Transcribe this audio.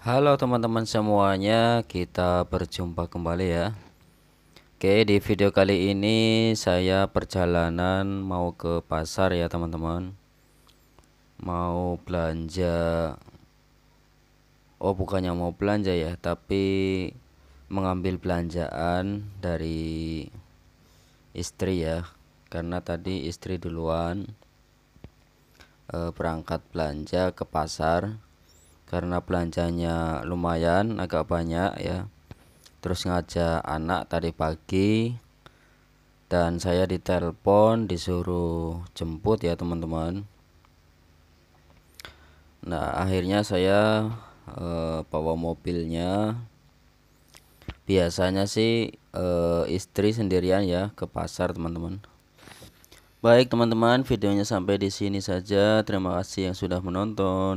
Halo teman-teman semuanya, kita berjumpa kembali ya. Oke, di video kali ini saya perjalanan mau ke pasar ya, teman-teman. Mau belanja Oh, bukannya mau belanja ya, tapi mengambil belanjaan dari istri ya. Karena tadi istri duluan eh, berangkat belanja ke pasar karena belanjanya lumayan agak banyak ya terus ngajak anak tadi pagi dan saya ditelepon disuruh jemput ya teman-teman nah akhirnya saya e, bawa mobilnya biasanya sih e, istri sendirian ya ke pasar teman-teman baik teman-teman videonya sampai di sini saja terima kasih yang sudah menonton